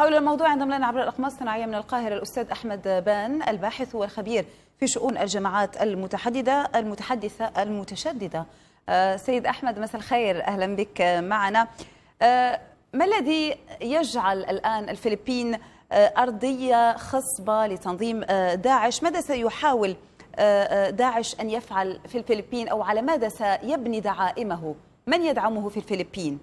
حول الموضوع عندما لنا عبر الاقمار الصناعيه من القاهره الاستاذ احمد بان الباحث والخبير في شؤون الجماعات المتحدده المتحدثه المتشدده. آه، سيد احمد مساء الخير اهلا بك معنا. آه، ما الذي يجعل الان الفلبين آه، ارضيه خصبه لتنظيم داعش؟ ماذا سيحاول داعش ان يفعل في الفلبين او على ماذا سيبني دعائمه؟ من يدعمه في الفلبين؟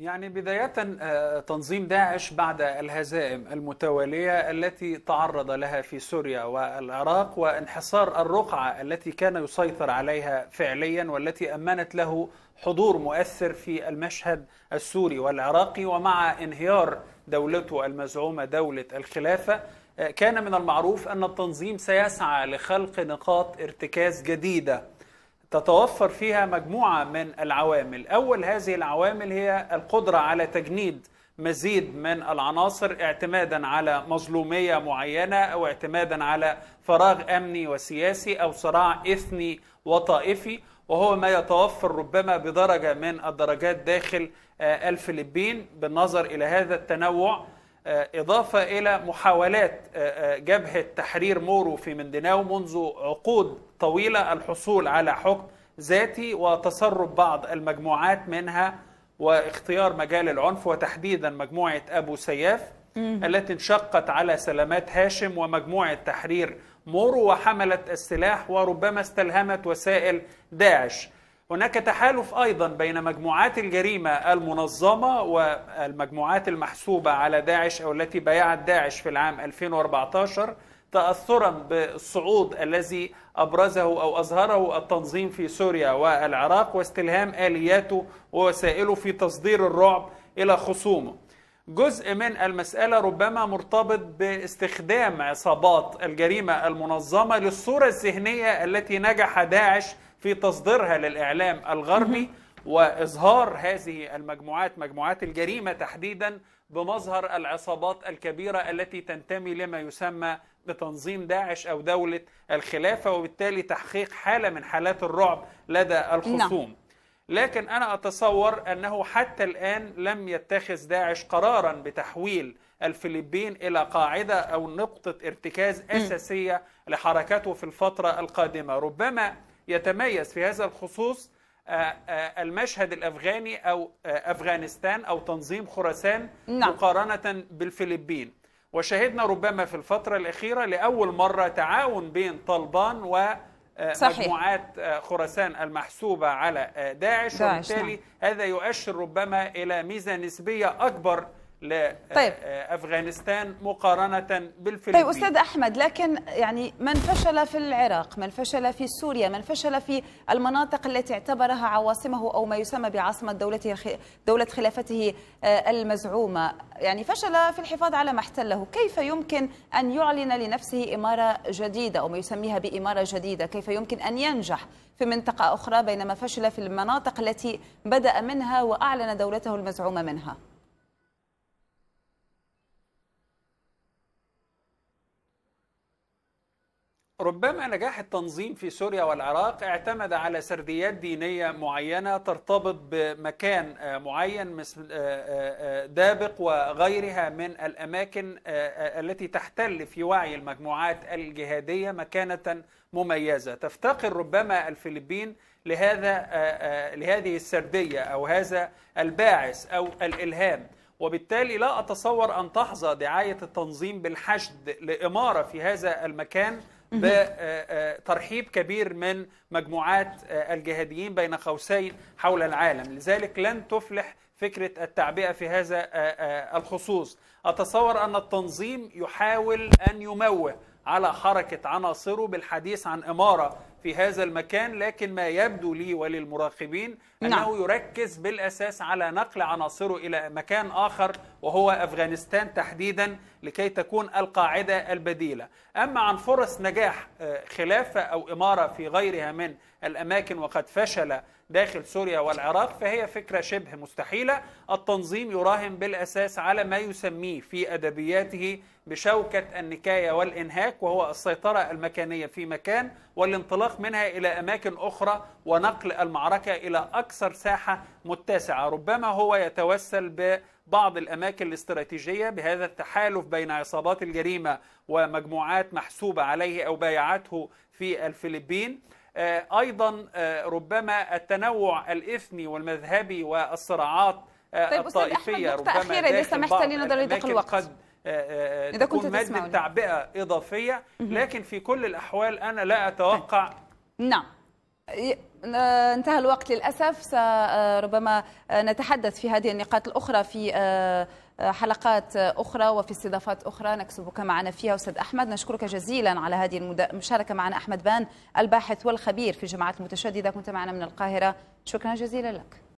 يعني بداية آه، تنظيم داعش بعد الهزائم المتوالية التي تعرض لها في سوريا والعراق وانحصار الرقعة التي كان يسيطر عليها فعليا والتي أمنت له حضور مؤثر في المشهد السوري والعراقي ومع انهيار دولته المزعومة دولة الخلافة آه، كان من المعروف أن التنظيم سيسعى لخلق نقاط ارتكاز جديدة تتوفر فيها مجموعه من العوامل اول هذه العوامل هي القدره على تجنيد مزيد من العناصر اعتمادا على مظلوميه معينه او اعتمادا على فراغ امني وسياسي او صراع اثني وطائفي وهو ما يتوفر ربما بدرجه من الدرجات داخل آه، الفلبين بالنظر الى هذا التنوع آه، إضافة إلى محاولات آه، آه، جبهة تحرير مورو في مندناو منذ عقود طويلة الحصول على حكم ذاتي وتسرب بعض المجموعات منها واختيار مجال العنف وتحديدا مجموعة أبو سياف التي انشقت على سلامات هاشم ومجموعة تحرير مورو وحملت السلاح وربما استلهمت وسائل داعش هناك تحالف ايضا بين مجموعات الجريمه المنظمه والمجموعات المحسوبه على داعش او التي بايعت داعش في العام 2014 تاثرا بالصعود الذي ابرزه او اظهره التنظيم في سوريا والعراق واستلهام الياته ووسائله في تصدير الرعب الى خصومه. جزء من المسألة ربما مرتبط باستخدام عصابات الجريمة المنظمة للصورة الذهنية التي نجح داعش في تصديرها للإعلام الغربي وإظهار هذه المجموعات مجموعات الجريمة تحديدا بمظهر العصابات الكبيرة التي تنتمي لما يسمى بتنظيم داعش أو دولة الخلافة وبالتالي تحقيق حالة من حالات الرعب لدى الخصوم نعم. لكن انا اتصور انه حتى الان لم يتخذ داعش قرارا بتحويل الفلبين الى قاعده او نقطه ارتكاز اساسيه لحركته في الفتره القادمه، ربما يتميز في هذا الخصوص آه، آه، المشهد الافغاني او آه، افغانستان او تنظيم خراسان نعم. مقارنه بالفلبين. وشهدنا ربما في الفتره الاخيره لاول مره تعاون بين طالبان و آه، صحيح. مجموعات آه، خراسان المحسوبة على آه، داعش, داعش وبالتالي نعم. هذا يؤشر ربما إلى ميزة نسبية أكبر لافغانستان طيب. آه، مقارنه بالفلبين طيب استاذ احمد لكن يعني من فشل في العراق من فشل في سوريا من فشل في المناطق التي اعتبرها عواصمه او ما يسمى بعاصمه دولته دوله خلافته آه، المزعومه يعني فشل في الحفاظ على ما احتله كيف يمكن ان يعلن لنفسه اماره جديده او ما يسميها باماره جديده كيف يمكن ان ينجح في منطقه اخرى بينما فشل في المناطق التي بدا منها واعلن دولته المزعومه منها ربما نجاح التنظيم في سوريا والعراق اعتمد على سرديات دينيه معينه ترتبط بمكان آه، معين مثل آه، آه، دابق وغيرها من الاماكن التي تحتل في وعي المجموعات الجهاديه مكانه مميزه تفتقر ربما الفلبين لهذا لهذه السرديه او هذا الباعث او الالهام وبالتالي لا اتصور ان تحظى دعايه التنظيم بالحشد لاماره في هذا المكان بترحيب كبير من مجموعات آه، الجهاديين بين قوسين حول العالم لذلك لن تفلح فكرة التعبئة في هذا آه، آه، الخصوص أتصور أن التنظيم يحاول أن يموه على حركة عناصره بالحديث عن إمارة في هذا المكان لكن ما يبدو لي وللمراقبين نعم. أنه نعم. يركز بالأساس على نقل عناصره إلى مكان آخر وهو أفغانستان تحديدا لكي تكون القاعدة البديلة أما عن فرص نجاح آه، خلافة أو إمارة في غيرها من الأماكن وقد فشل داخل سوريا والعراق فهي فكرة شبه مستحيلة التنظيم يراهن بالأساس على ما يسميه في أدبياته بشوكة النكاية والإنهاك وهو السيطرة المكانية في مكان والانطلاق منها إلى أماكن أخرى ونقل المعركة إلى أكثر ساحة متسعة ربما هو يتوسل ببعض الأماكن الاستراتيجية بهذا التحالف بين عصابات الجريمة ومجموعات محسوبة عليه أو بايعته في الفلبين آه، أيضا آه، ربما التنوع الإثني والمذهبي والصراعات آه، طيب الطائفية أستاذ أحمد ربما أخيرة لسه محتاجين لنضل يضيق الوقت آه، آه، آه، تكون مادة تعبئة إضافية لكن في كل الأحوال أنا لا أتوقع نعم انتهى الوقت للأسف ربما نتحدث في هذه النقاط الأخرى في حلقات أخرى وفي استضافات أخرى نكسبك معنا فيها أستاذ أحمد نشكرك جزيلا على هذه المشاركة معنا أحمد بان الباحث والخبير في الجماعات المتشددة كنت معنا من القاهرة شكرا جزيلا لك